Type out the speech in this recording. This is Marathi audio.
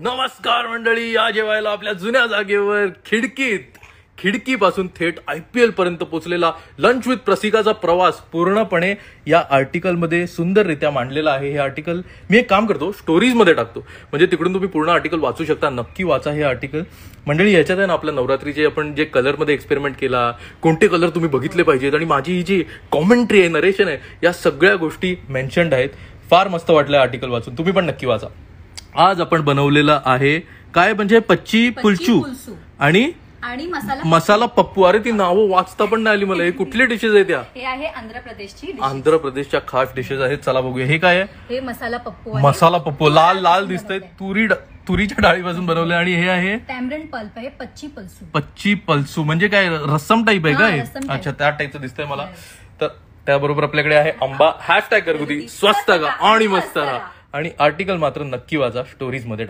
नमस्कार मंडळी या जेवायला आपल्या जुन्या जागेवर खिडकीत खिडकीपासून थेट आय पी एल पर्यंत पोचलेला लंच विथ प्रसिकाचा प्रवास पूर्णपणे या आर्टिकलमध्ये सुंदररित्या मांडलेला आहे हे आर्टिकल मी एक काम करतो स्टोरीजमध्ये टाकतो म्हणजे तिकडून तुम्ही पूर्ण आर्टिकल वाचू शकता नक्की वाचा हे आर्टिकल मंडळी याच्यात आहे ना आपल्या नवरात्रीचे आपण जे कलरमध्ये एक्सपेरिमेंट केला कोणते कलर तुम्ही बघितले पाहिजेत आणि माझी ही जी कॉमेंट्री आहे नरेशन आहे या सगळ्या गोष्टी मेन्शन्ड आहेत फार मस्त वाटलं आर्टिकल वाचून तुम्ही पण नक्की वाचा आज आपण बनवलेलं आहे काय म्हणजे पच्ची पुलचू आणि आणि मसाला पप्पू अरे ती नावं वाचता पण नाही आली मला हे कुठली डिशेस आहे त्या हे आहे आंध्र प्रदेशची आंध्र प्रदेशच्या खास डिशेस आहेत चला बघूया हे काय आहे हे मसाला पप्पू मसाला पप्पू लाल लाल दिसतंय तुरी तुरीच्या डाळीपासून बनवले आणि हे आहे टॅमरन पल्प आहे पच्ची पल्सू पच्ची पल्सू म्हणजे काय रस्सम टाईप आहे काय अच्छा त्या टाईपचं दिसतंय मला तर त्याबरोबर आपल्याकडे आहे आंबा हॅशटॅग घरगुती स्वस्त का आणि मस्त आणि आर्टिकल मात्र नक्की वाचा स्टोरीजमध्ये